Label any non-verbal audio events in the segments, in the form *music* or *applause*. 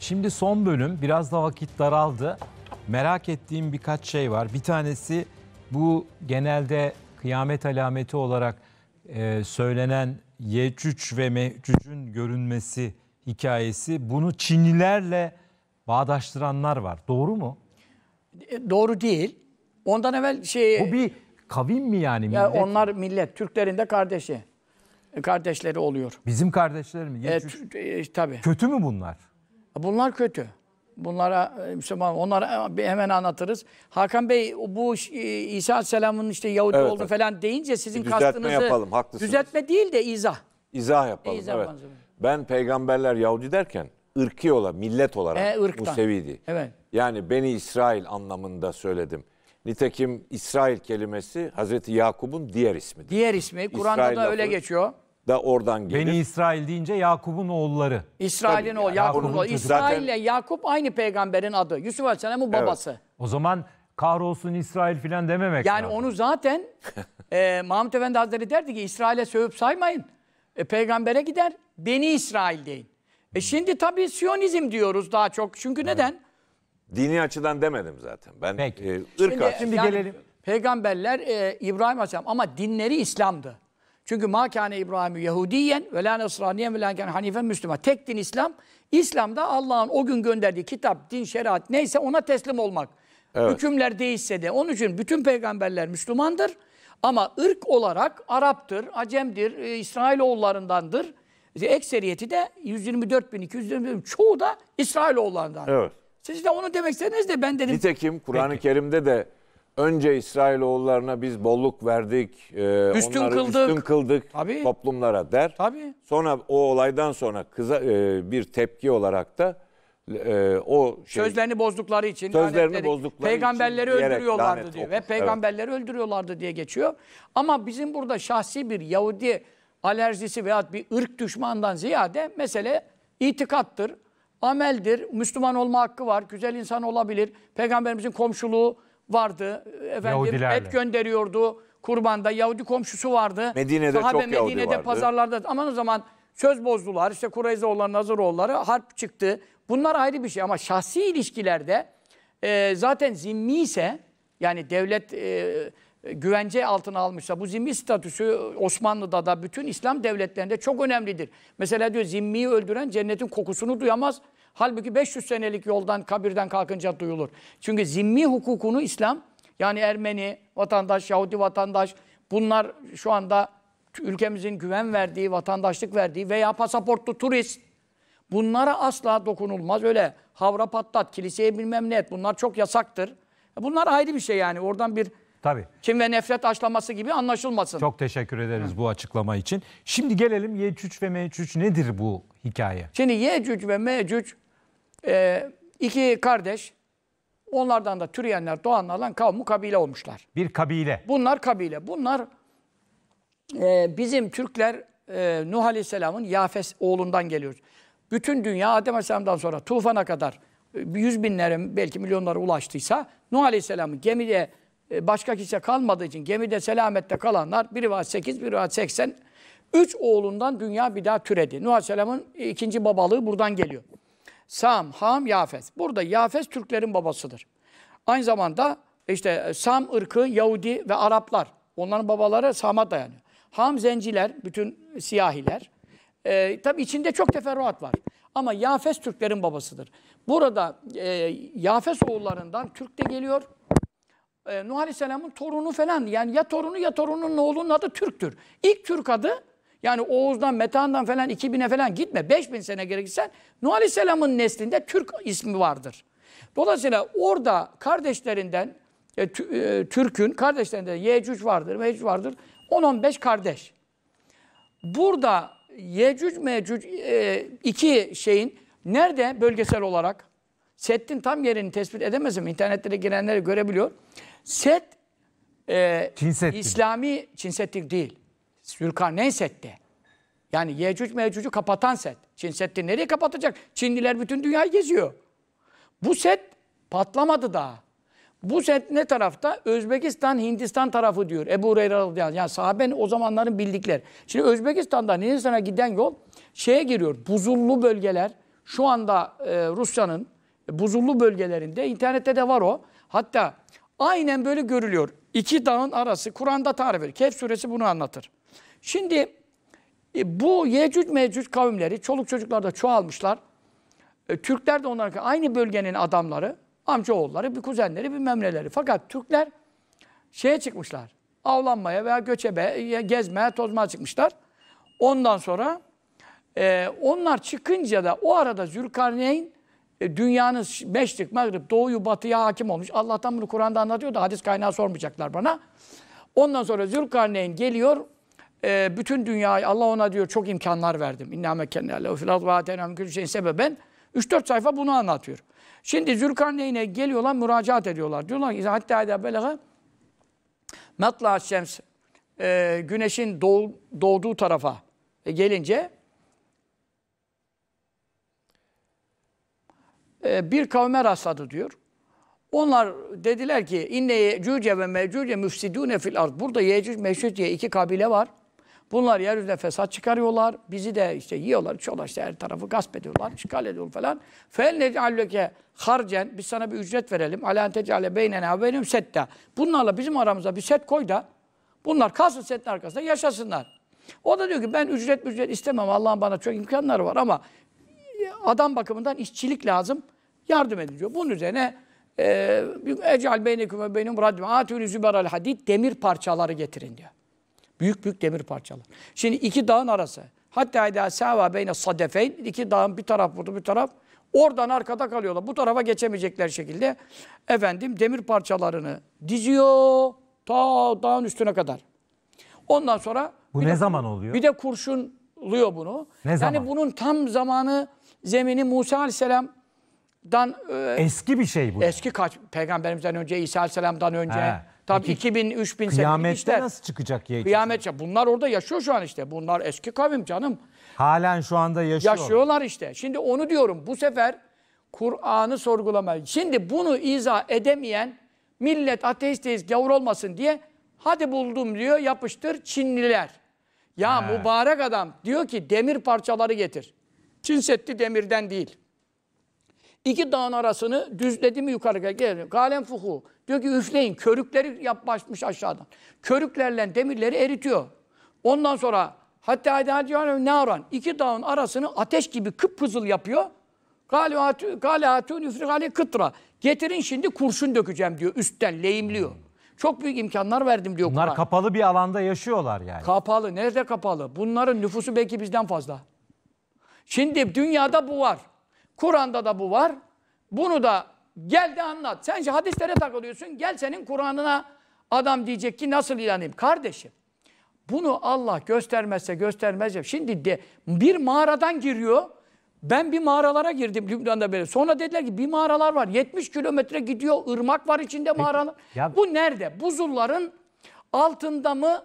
Şimdi son bölüm biraz da vakit daraldı. Merak ettiğim birkaç şey var. Bir tanesi bu genelde kıyamet alameti olarak e, söylenen Yecüc ve Mecüc'ün görünmesi hikayesi. Bunu Çinlilerle bağdaştıranlar var. Doğru mu? E, doğru değil. Ondan evvel şey... Bu bir kavim mi yani millet? Ya onlar millet. Türklerin de kardeşi. E, kardeşleri oluyor. Bizim kardeşler mi? E, t- e, tabii. Kötü mü bunlar? Bunlar kötü. Bunlara e, Müslüman, onlara e, hemen anlatırız. Hakan Bey bu e, İsa Aleyhisselam'ın işte Yahudi evet, oldu evet. falan deyince sizin düzeltme kastınızı... yapalım, Düzeltme değil de izah. İzah yapalım, izah evet. Ben peygamberler Yahudi derken ırkı olarak, millet olarak e, ırktan. Museviydi. Evet. Yani Beni İsrail anlamında söyledim. Nitekim İsrail kelimesi Hazreti Yakup'un diğer ismidir. Diğer ismi. Kur'an'da da öyle geçiyor da oradan gelir. Beni İsrail deyince Yakup'un oğulları. İsrail'in Tabii, o Yakup'un oğlu. İsrail ile Yakup aynı peygamberin adı. Yusuf Aleyhisselam'ın babası. O zaman kahrolsun İsrail filan dememek Yani lazım. onu zaten *laughs* e, Mahmut Efendi Hazretleri derdi ki İsrail'e sövüp saymayın. E, peygambere gider. Beni İsrail deyin. E şimdi tabii Siyonizm diyoruz daha çok. Çünkü neden? Dini açıdan demedim zaten. Ben Peki. e, ırk Şimdi, açısından. Şimdi gelelim. Peygamberler e, İbrahim Aleyhisselam ama dinleri İslam'dı. Çünkü ma kâne İbrahim Yahudiyen ve la Nasraniyen ve la Hanife Müslüman. Tek din İslam. İslam'da Allah'ın o gün gönderdiği kitap, din, şeriat neyse ona teslim olmak. Evet. Hükümler değişse de. Onun için bütün peygamberler Müslümandır. Ama ırk olarak Arap'tır, Acem'dir, e, İsrailoğullarındandır. İşte ekseriyeti de 124 bin bin çoğu da İsrailoğullarından. Evet. Siz de onu demek istediniz de ben dedim. Nitekim Kur'an-ı Kerim'de de Önce İsrailoğullarına biz bolluk verdik, e, Üstün onları kıldık. üstün kıldık Tabii. toplumlara der. Tabii. Sonra o olaydan sonra kıza e, bir tepki olarak da e, o şey, Sözlerini bozdukları için Sözlerini lanetleri- bozdukları için peygamberleri diyerek öldürüyorlardı diyor ve okusun. peygamberleri öldürüyorlardı diye geçiyor. Ama bizim burada şahsi bir Yahudi alerjisi veyahut bir ırk düşmandan ziyade mesele itikattır, ameldir, Müslüman olma hakkı var, güzel insan olabilir, peygamberimizin komşuluğu vardı. Efendim et gönderiyordu. Kurbanda Yahudi komşusu vardı. Medine'de Sahabe, çok Medine'de Yahudi vardı. pazarlarda ama o zaman söz bozdular. İşte Nazır Nazaroğulları harp çıktı. Bunlar ayrı bir şey ama şahsi ilişkilerde e, zaten zimmi ise yani devlet e, güvence altına almışsa bu zimmi statüsü Osmanlı'da da bütün İslam devletlerinde çok önemlidir. Mesela diyor zimmiyi öldüren cennetin kokusunu duyamaz. Halbuki 500 senelik yoldan kabirden kalkınca duyulur. Çünkü zimmi hukukunu İslam yani Ermeni vatandaş, Yahudi vatandaş bunlar şu anda ülkemizin güven verdiği, vatandaşlık verdiği veya pasaportlu turist bunlara asla dokunulmaz. Öyle havra patlat, kiliseye bilmem ne et bunlar çok yasaktır. Bunlar ayrı bir şey yani oradan bir Tabii. Kim ve nefret aşlaması gibi anlaşılmasın. Çok teşekkür ederiz Hı. bu açıklama için. Şimdi gelelim Yecüc ve Mecüc nedir bu hikaye? Şimdi Yecüc ve Mecüc ee, iki kardeş, onlardan da türeyenler, doğanlardan kavmu kabile olmuşlar. Bir kabile. Bunlar kabile. Bunlar e, bizim Türkler e, Nuh Aleyhisselam'ın Yafes oğlundan geliyor. Bütün dünya Adem Aleyhisselam'dan sonra tufana kadar e, yüz binlere belki milyonlara ulaştıysa Nuh Aleyhisselam'ın gemide e, başka kimse kalmadığı için gemide selamette kalanlar biri rivayet 8, biri rivayet 80 üç oğlundan dünya bir daha türedi. Nuh Aleyhisselam'ın ikinci babalığı buradan geliyor. Sam, Ham, Yafet. Burada Yafet Türklerin babasıdır. Aynı zamanda işte Sam ırkı Yahudi ve Araplar. Onların babaları Sam'a dayanıyor. Ham zenciler, bütün siyahiler. E, tabii içinde çok teferruat var. Ama Yafes Türklerin babasıdır. Burada e, Yafes oğullarından Türk de geliyor. E, Nuh Aleyhisselam'ın torunu falan yani ya torunu ya torunun oğlunun adı Türk'tür. İlk Türk adı yani Oğuz'dan, Metehan'dan falan 2000'e falan gitme. 5000 sene geri gitsen Nuh Aleyhisselam'ın neslinde Türk ismi vardır. Dolayısıyla orada kardeşlerinden e, e, Türk'ün kardeşlerinde Yecüc vardır, Mecüc vardır. 10-15 kardeş. Burada Yecüc Mecüc e, iki şeyin nerede bölgesel olarak Settin tam yerini tespit edemezim. İnternette girenleri görebiliyor. Set e, İslami Çin Settin değil. Sürkarneyn Set'te. Yani Yecüc Mecüc'ü kapatan set. Çin setti nereye kapatacak? Çinliler bütün dünyayı geziyor. Bu set patlamadı daha. Bu set ne tarafta? Özbekistan, Hindistan tarafı diyor. Ebu Hureyre radıyallahu Yani sahaben o zamanların bildikler. Şimdi Özbekistan'dan Hindistan'a giden yol şeye giriyor. Buzullu bölgeler. Şu anda e, Rusya'nın buzullu bölgelerinde internette de var o. Hatta aynen böyle görülüyor. İki dağın arası Kur'an'da tarif edilir. Kehf suresi bunu anlatır. Şimdi e, bu Yecüc Mecüc kavimleri çoluk çocuklar da çoğalmışlar. E, Türkler de onların aynı bölgenin adamları, amcaoğulları, bir kuzenleri, bir memleleri. Fakat Türkler şeye çıkmışlar. Avlanmaya veya göçebe, e, gezmeye, tozmaya çıkmışlar. Ondan sonra e, onlar çıkınca da o arada Zülkarneyn e, dünyanın meşrik, mağrip, doğuyu, batıya hakim olmuş. Allah'tan bunu Kur'an'da anlatıyor da hadis kaynağı sormayacaklar bana. Ondan sonra Zülkarneyn geliyor, e, bütün dünyayı Allah ona diyor çok imkanlar verdim. İnna mekenne lehu fil ardı ve atenam sebeben. 3-4 sayfa bunu anlatıyor. Şimdi Zülkarneyn'e geliyorlar, müracaat ediyorlar. Diyorlar ki hatta eda belaga matla şems e, güneşin doğ, doğduğu tarafa e, gelince e, bir kavme rastladı diyor. Onlar dediler ki inne cüce ve mecüce müfsidune fil ard. Burada yecüc mecüc diye iki kabile var. Bunlar yeryüzüne fesat çıkarıyorlar. Bizi de işte yiyorlar, içiyorlar işte her tarafı gasp ediyorlar, işgal ediyorlar falan. Fel necalleke harcen biz sana bir ücret verelim. Alen tecale beynena benim setta. Bunlarla bizim aramıza bir set koy da bunlar kalsın setin arkasında yaşasınlar. O da diyor ki ben ücret ücret istemem. Allah'ın bana çok imkanları var ama e, adam bakımından işçilik lazım. Yardım edin diyor. Bunun üzerine e, Ecal beyneküm ve benim radyum. Atülü züberal hadid demir parçaları getirin diyor. Büyük büyük demir parçalar. Şimdi iki dağın arası. Hatta idâ sâvâ beyne sadefeyn. iki dağın bir taraf burada bir taraf. Oradan arkada kalıyorlar. Bu tarafa geçemeyecekler şekilde. Efendim demir parçalarını diziyor. Ta dağın üstüne kadar. Ondan sonra... Bu ne de, zaman oluyor? Bir de kurşunluyor bunu. Ne yani zaman? bunun tam zamanı zemini Musa Aleyhisselam dan e, eski bir şey bu. Eski kaç peygamberimizden önce İsa Aleyhisselam'dan önce He. Tabii Peki, 2000, 3000 senelik işler. nasıl çıkacak ya Kıyamet ya Bunlar orada yaşıyor şu an işte. Bunlar eski kavim canım. Halen şu anda yaşıyor. Yaşıyorlar işte. Şimdi onu diyorum bu sefer Kur'an'ı sorgulamaya. Şimdi bunu izah edemeyen millet ateist gavur olmasın diye hadi buldum diyor yapıştır Çinliler. Ya He. mübarek adam diyor ki demir parçaları getir. Çin Seddi demirden değil. İki dağın arasını düzledi mi yukarıya geliyor. Galen fuhu. Diyor ki üfleyin. Körükleri yapmışmış aşağıdan. Körüklerle demirleri eritiyor. Ondan sonra hatta hadi ne aran? İki dağın arasını ateş gibi kıpkızıl yapıyor. Galatun, üfrikali kıtra. Getirin şimdi kurşun dökeceğim diyor. Üstten lehimliyor. Çok büyük imkanlar verdim diyor. Bunlar Kur'an. kapalı bir alanda yaşıyorlar yani. Kapalı. Nerede kapalı? Bunların nüfusu belki bizden fazla. Şimdi dünyada bu var. Kur'an'da da bu var. Bunu da gel de anlat. Sen şu hadislere takılıyorsun. Gel senin Kur'an'ına adam diyecek ki nasıl inanayım? Kardeşim bunu Allah göstermezse göstermez. Şimdi de bir mağaradan giriyor. Ben bir mağaralara girdim Lübnan'da böyle. Sonra dediler ki bir mağaralar var. 70 kilometre gidiyor. ırmak var içinde mağaralar. Ya, bu nerede? Buzulların altında mı?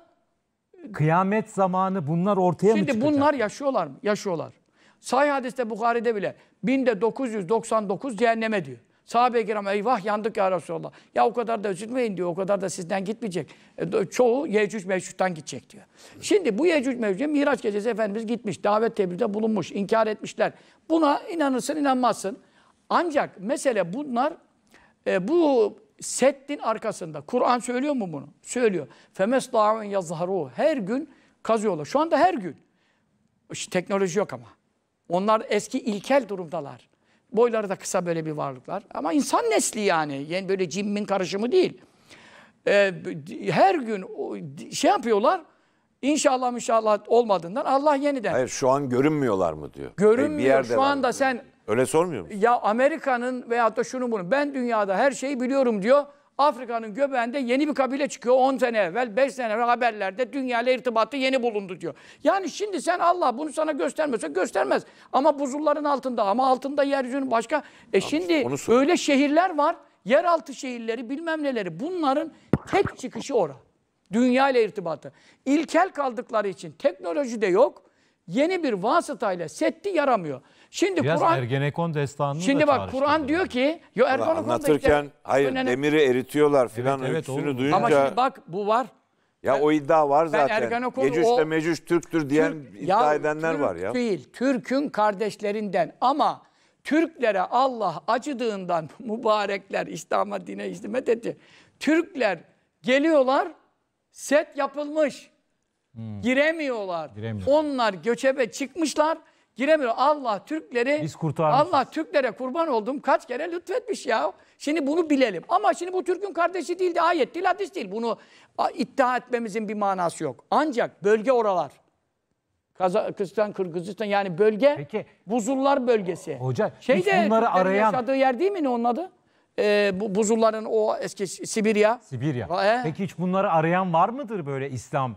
Kıyamet zamanı bunlar ortaya Şimdi mı çıkacak? Şimdi bunlar yaşıyorlar mı? Yaşıyorlar. Sahih hadiste Bukhari'de bile 1999 cehenneme diyor. Sahabe-i kiram eyvah yandık ya Resulallah. Ya o kadar da üzülmeyin diyor. O kadar da sizden gitmeyecek. E, çoğu Yecüc Mevcut'tan gidecek diyor. Şimdi bu Yecüc Mevcut'a Miraç gecesi Efendimiz gitmiş. Davet tebliğde bulunmuş. inkar etmişler. Buna inanırsın inanmazsın. Ancak mesele bunlar e, bu settin arkasında. Kur'an söylüyor mu bunu? Söylüyor. Femes da'un yazharu. Her gün kazıyorlar. Şu anda her gün. İşte teknoloji yok ama. Onlar eski ilkel durumdalar. Boyları da kısa böyle bir varlıklar. Ama insan nesli yani. yani böyle cimmin karışımı değil. Ee, her gün şey yapıyorlar. İnşallah inşallah olmadığından Allah yeniden. Hayır şu an görünmüyorlar mı diyor. Görünmüyor. Bir yerde şu anda sen Öyle sormuyor musun? Ya Amerika'nın veyahut da şunu bunu ben dünyada her şeyi biliyorum diyor. Afrika'nın göbeğinde yeni bir kabile çıkıyor 10 sene evvel, 5 sene evvel haberlerde dünyayla irtibatı yeni bulundu diyor. Yani şimdi sen Allah bunu sana göstermiyorsa göstermez. Ama buzulların altında ama altında yeryüzünün başka. E şimdi öyle şehirler var. Yeraltı şehirleri bilmem neleri bunların tek çıkışı ora. Dünya ile irtibatı. İlkel kaldıkları için teknoloji de yok. Yeni bir vasıtayla setti yaramıyor. Şimdi Biraz Kur'an Ergenekon destanını Şimdi bak Kur'an diyor ki yo Ergenekon anlatırken işte, hayır önemli. demiri eritiyorlar filan evet, evet, öyküsünü duyunca Ama şimdi bak bu var. Ya ben, o iddia var zaten. Gecüş de Mecüş Türktür diyen Türk, iddia edenler Türk var ya. değil. Türk'ün kardeşlerinden ama Türklere Allah acıdığından *laughs* mübarekler İslam'a dine hizmet etti. Türkler geliyorlar set yapılmış. Hmm. Giremiyorlar. Giremiyor. Onlar göçebe çıkmışlar giremiyor. Allah Türkleri Biz Allah Türklere kurban oldum kaç kere lütfetmiş ya. Şimdi bunu bilelim. Ama şimdi bu Türk'ün kardeşi değil de ayet değil hadis değil. Bunu iddia etmemizin bir manası yok. Ancak bölge oralar. Kazakistan, Kırgızistan yani bölge Peki. buzullar bölgesi. Hoca Şeyde, bunları arayan... yaşadığı yer değil mi ne onun adı? Ee, bu, buzulların o eski Sibirya. Sibirya. Ee, Peki hiç bunları arayan var mıdır böyle İslam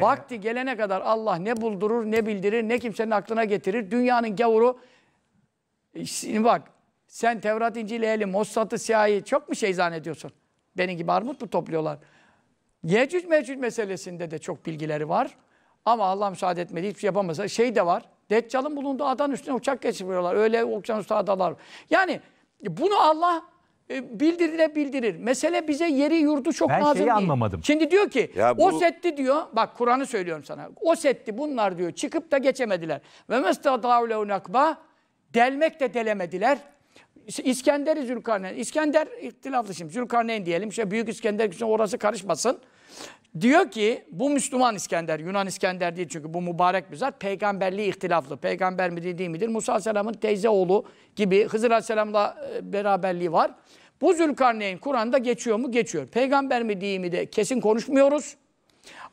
Vakti gelene kadar Allah ne buldurur, ne bildirir, ne kimsenin aklına getirir. Dünyanın gavuru, şimdi bak sen Tevrat, İncil, Ehli, Mossat'ı, Siyahi çok mu şey zannediyorsun? Benim gibi armut mu topluyorlar? Yecüc mevcut meselesinde de çok bilgileri var. Ama Allah müsaade etmedi. Hiçbir şey yapamasa şey de var. Deccal'ın bulunduğu adanın üstüne uçak geçiriyorlar. Öyle okyanusta adalar. Yani bunu Allah e, bildirire bildirir. Mesele bize yeri yurdu çok ben lazım Ben şeyi anlamadım. Şimdi diyor ki ya bu... o setti diyor. Bak Kur'an'ı söylüyorum sana. O setti bunlar diyor. Çıkıp da geçemediler. Ve mestadavle nakba delmek de delemediler. İskender'i Zülkarneyn. İskender ihtilaflı şimdi. Zülkarneyn diyelim. Şey, Büyük İskender orası karışmasın. Diyor ki bu Müslüman İskender, Yunan İskender değil çünkü bu mübarek bir zat. Peygamberliği ihtilaflı. Peygamber mi değil midir? Musa Aleyhisselam'ın teyze oğlu gibi Hızır Aleyhisselam'la e, beraberliği var. Bu Zülkarneyn Kur'an'da geçiyor mu? Geçiyor. Peygamber mi değil mi de kesin konuşmuyoruz.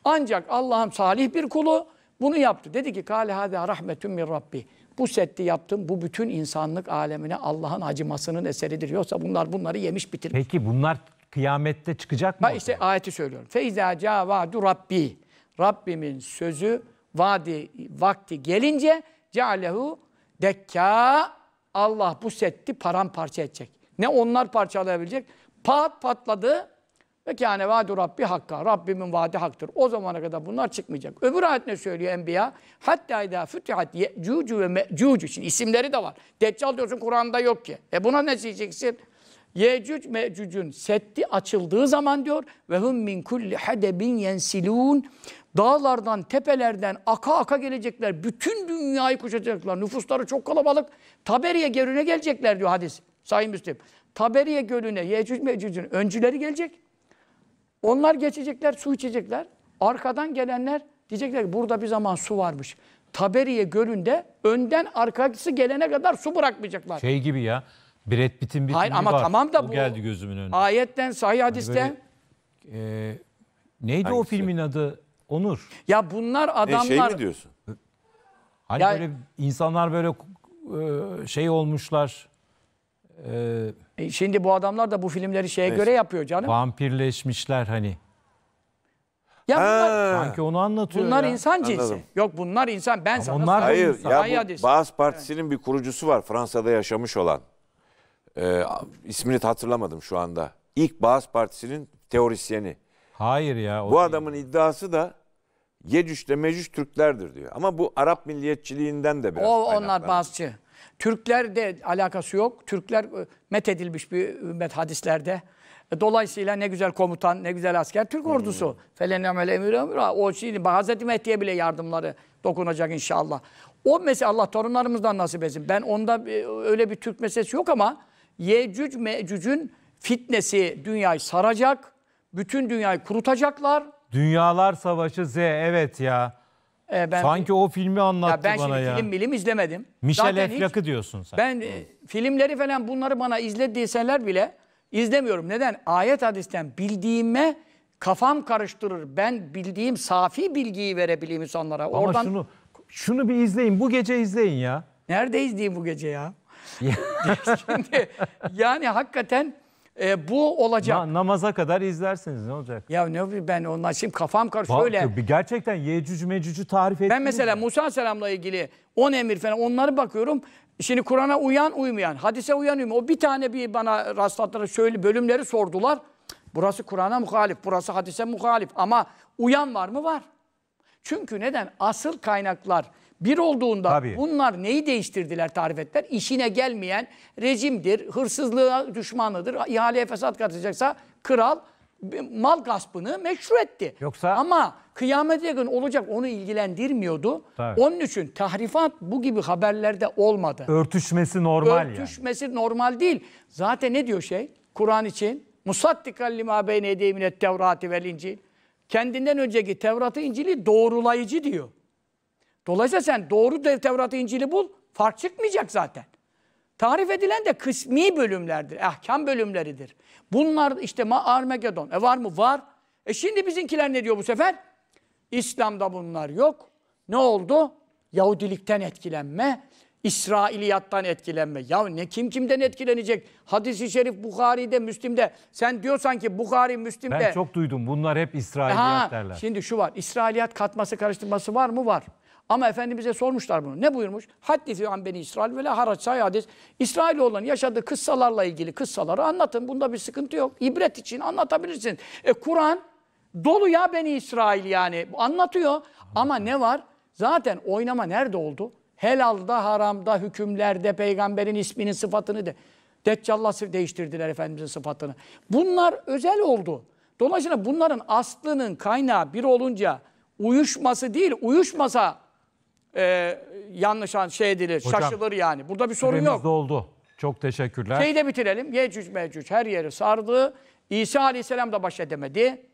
Ancak Allah'ın salih bir kulu bunu yaptı. Dedi ki Kâle hâdâ rahmetün min Rabbi. Bu setti yaptım. Bu bütün insanlık alemine Allah'ın acımasının eseridir. Yoksa bunlar bunları yemiş bitirmiş. Peki bunlar Kıyamette çıkacak mı? Ha işte ortaya? ayeti söylüyorum. Feyza ca vadu Rabbi. Rabbimin sözü vadi vakti gelince cealehu dekka Allah bu setti paramparça edecek. Ne onlar parçalayabilecek? Pat patladı. Ve kâne vaadu Rabbi hakka. Rabbimin vaadi haktır. O zamana kadar bunlar çıkmayacak. Öbür ayet ne söylüyor Enbiya? Hatta idâ fütühat ye'cucu ve me'cucu. Şimdi isimleri de var. Deccal diyorsun Kur'an'da yok ki. E buna ne diyeceksin? Yecüc Mecüc'ün setti açıldığı zaman diyor ve hum min kulli hadebin yensilun dağlardan tepelerden aka aka gelecekler. Bütün dünyayı kuşatacaklar. Nüfusları çok kalabalık. Taberiye gölüne gelecekler diyor hadis. Sayın Müslim. Taberiye gölüne Yecüc Mecüc'ün öncüleri gelecek. Onlar geçecekler, su içecekler. Arkadan gelenler diyecekler ki burada bir zaman su varmış. Taberiye gölünde önden arkası gelene kadar su bırakmayacaklar. Şey gibi ya. Brad Pitt'in bir Hayır filmi ama var. tamam da o bu geldi gözümün önüne. ayetten sahih hani hadisten. Böyle, e, neydi o filmin adı? Onur. Ya bunlar adamlar. E şey mi diyorsun? Hani Ya- böyle insanlar böyle e, şey olmuşlar. E, e, şimdi bu adamlar da bu filmleri şeye Neyse. göre yapıyor canım. vampirleşmişler hani. Ya bunlar, Ha, Sanki onu anlatıyor. bunlar ya. insan cinsi. Anladım. Yok bunlar insan. Ben sana onlar- Hayır, Hayır ya bu hadis. Baas Partisi'nin bir kurucusu var Fransa'da yaşamış olan e, ismini hatırlamadım şu anda. İlk Bağız Partisi'nin teorisyeni. Hayır ya. O bu değil. adamın iddiası da Yecüc'le Mecüc Türklerdir diyor. Ama bu Arap milliyetçiliğinden de biraz O onlar Bağızçı. Türkler de alakası yok. Türkler e, methedilmiş bir ümmet e, hadislerde. E, dolayısıyla ne güzel komutan, ne güzel asker Türk ordusu. Hmm. Felenemel emir emira. O şimdi Hazreti Mehdi'ye bile yardımları dokunacak inşallah. O mesela Allah torunlarımızdan nasip etsin. Ben onda öyle bir Türk meselesi yok ama Yecüc Mecüc'ün fitnesi dünyayı saracak. Bütün dünyayı kurutacaklar. Dünyalar Savaşı Z evet ya. Ee, ben, Sanki o filmi anlattı ya ben bana ya. Ben şimdi film bilim izlemedim. Michel Eflak'ı diyorsun sen. Ben e, filmleri falan bunları bana izle bile izlemiyorum. Neden? Ayet hadisten bildiğime kafam karıştırır. Ben bildiğim safi bilgiyi verebileyim insanlara. Ama Oradan... şunu, şunu bir izleyin. Bu gece izleyin ya. Nerede izleyeyim bu gece ya? *laughs* Şimdi yani hakikaten e, bu olacak. Na, namaza kadar izlersiniz ne olacak? Ya ne ben onlar şimdi kafam karışıyor öyle. Gerçekten Yecüc Mecüc'ü tarif ettim. Ben mesela mi? Musa selamla ilgili 10 emir falan onları bakıyorum. Şimdi Kur'an'a uyan uymayan, hadise uyan uymayan. O bir tane bir bana rastlattılar şöyle bölümleri sordular. Burası Kur'an'a muhalif, burası hadise muhalif ama uyan var mı? Var. Çünkü neden? Asıl kaynaklar bir olduğunda Tabii. bunlar neyi değiştirdiler tarif ettiler? İşine gelmeyen rejimdir, hırsızlığa düşmanıdır, ihaleye fesat katacaksa kral mal gaspını meşru etti. Yoksa ama kıyamete gün olacak onu ilgilendirmiyordu. Tabii. Onun için tahrifat bu gibi haberlerde olmadı. Örtüşmesi normal Örtüşmesi yani. normal değil. Zaten ne diyor şey? Kur'an için musaddikan lima beyne edeyminet tevrati vel incil. Kendinden önceki Tevrat'ı İncil'i doğrulayıcı diyor. Dolayısıyla sen doğru Tevrat'ı İncil'i bul, fark çıkmayacak zaten. Tarif edilen de kısmi bölümlerdir, ehkam bölümleridir. Bunlar işte ma Armagedon. E var mı? Var. E şimdi bizinkiler ne diyor bu sefer? İslam'da bunlar yok. Ne oldu? Yahudilikten etkilenme, İsrailiyattan etkilenme. Ya ne kim kimden etkilenecek? Hadis-i şerif Bukhari'de, Müslim'de. Sen diyorsan ki Bukhari, Müslim'de. Ben çok duydum. Bunlar hep İsrailiyat derler. Şimdi şu var. İsrailiyat katması, karıştırması var mı? Var. Ama Efendimiz'e sormuşlar bunu. Ne buyurmuş? Haddisi an beni İsrail ve la haraç hadis. İsrail olan yaşadığı kıssalarla ilgili kıssaları anlatın. Bunda bir sıkıntı yok. İbret için anlatabilirsin. E Kur'an dolu ya beni İsrail yani. Anlatıyor. Ama ne var? Zaten oynama nerede oldu? Helalda, haramda, hükümlerde, peygamberin isminin sıfatını de. Deccal'la değiştirdiler Efendimiz'in sıfatını. Bunlar özel oldu. Dolayısıyla bunların aslının kaynağı bir olunca uyuşması değil, uyuşmasa e, yanlış an şey edilir, Hocam, şaşılır yani. Burada bir sorun yok. oldu. Çok teşekkürler. Şeyi de bitirelim. Yecüc mecüc her yeri sardı. İsa aleyhisselam da baş edemedi.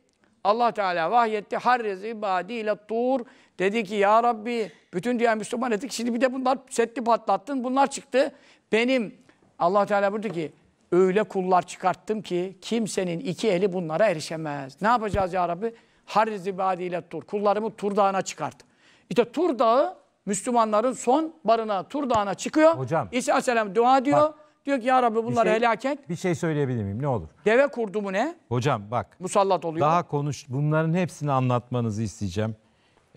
Allah Teala vahyetti. Harrez ibadi ile tur. Dedi ki ya Rabbi bütün dünya Müslüman dedik. Şimdi bir de bunlar setli patlattın. Bunlar çıktı. Benim Allah Teala buyurdu ki öyle kullar çıkarttım ki kimsenin iki eli bunlara erişemez. Ne yapacağız ya Rabbi? Harrez ibadi ile tur. Kullarımı Tur Dağı'na çıkart. İşte Tur Dağı Müslümanların son barına, Tur Dağı'na çıkıyor. Hocam. İsa Aleyhisselam dua diyor. Bak, diyor ki ya Rabbi bunları şey, helak et. Bir şey söyleyebilir miyim ne olur? Deve kurdu mu ne? Hocam bak. Musallat oluyor. Daha konuş bunların hepsini anlatmanızı isteyeceğim.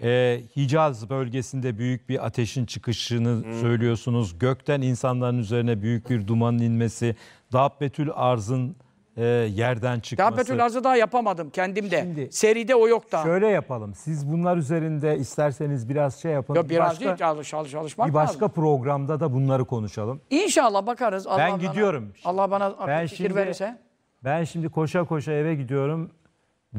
Ee, Hicaz bölgesinde büyük bir ateşin çıkışını hmm. söylüyorsunuz. Gökten insanların üzerine büyük bir dumanın inmesi. Dabbetül arzın e, yerden çıkması. Daha Petülaz'ı daha yapamadım kendimde. Şimdi, Seride o yok da. Şöyle yapalım. Siz bunlar üzerinde isterseniz biraz şey yapın. Yok, biraz başka, değil çalış, çalışmak Bir başka lazım. programda da bunları konuşalım. İnşallah bakarız. Allah ben bana, Allah bana ben fikir şimdi, verirse. Ben şimdi koşa koşa eve gidiyorum.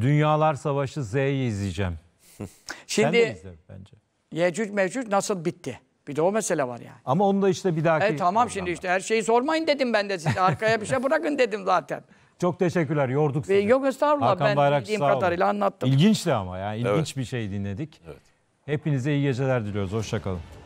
Dünyalar Savaşı Z'yi izleyeceğim. *laughs* şimdi, Sen de izlerim bence. Yecüc mevcut nasıl bitti? Bir de o mesele var yani. Ama onu da işte bir dahaki... E tamam şimdi işte her şeyi sormayın dedim ben de size. Arkaya bir şey bırakın dedim zaten. Çok teşekkürler. Yorduk seni. Yok estağfurullah Hakan ben Bayrakçı, bildiğim kadarıyla anlattım. İlginçti ama yani ilginç evet. bir şey dinledik. Evet. Hepinize iyi geceler diliyoruz. Hoşçakalın.